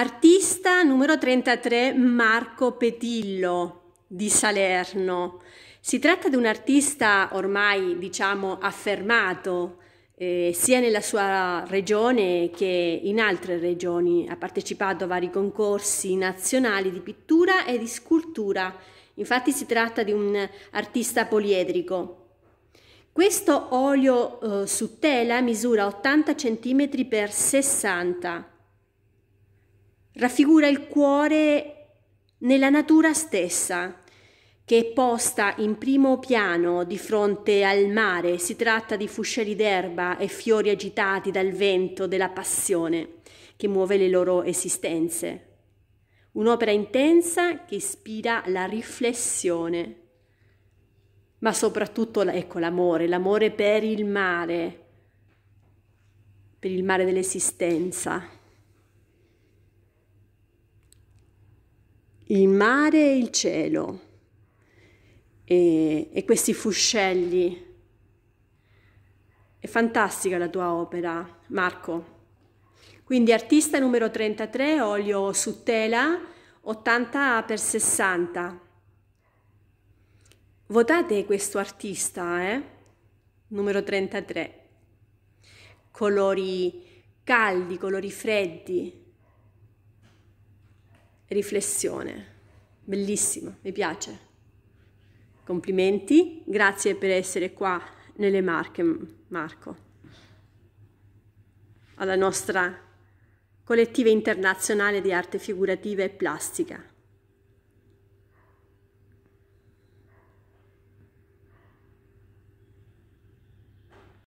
Artista numero 33 Marco Petillo di Salerno. Si tratta di un artista ormai diciamo affermato eh, sia nella sua regione che in altre regioni. Ha partecipato a vari concorsi nazionali di pittura e di scultura. Infatti si tratta di un artista poliedrico. Questo olio eh, su tela misura 80 cm x 60 cm raffigura il cuore nella natura stessa, che è posta in primo piano di fronte al mare, si tratta di fuscelli d'erba e fiori agitati dal vento della passione che muove le loro esistenze. Un'opera intensa che ispira la riflessione, ma soprattutto ecco, l'amore, l'amore per il mare, per il mare dell'esistenza. il mare e il cielo e, e questi fuscelli. È fantastica la tua opera, Marco. Quindi artista numero 33, olio su tela 80 x 60. Votate questo artista, eh? numero 33. Colori caldi, colori freddi, riflessione. Bellissimo, mi piace. Complimenti, grazie per essere qua nelle Marche, Marco. Alla nostra collettiva internazionale di arte figurativa e plastica.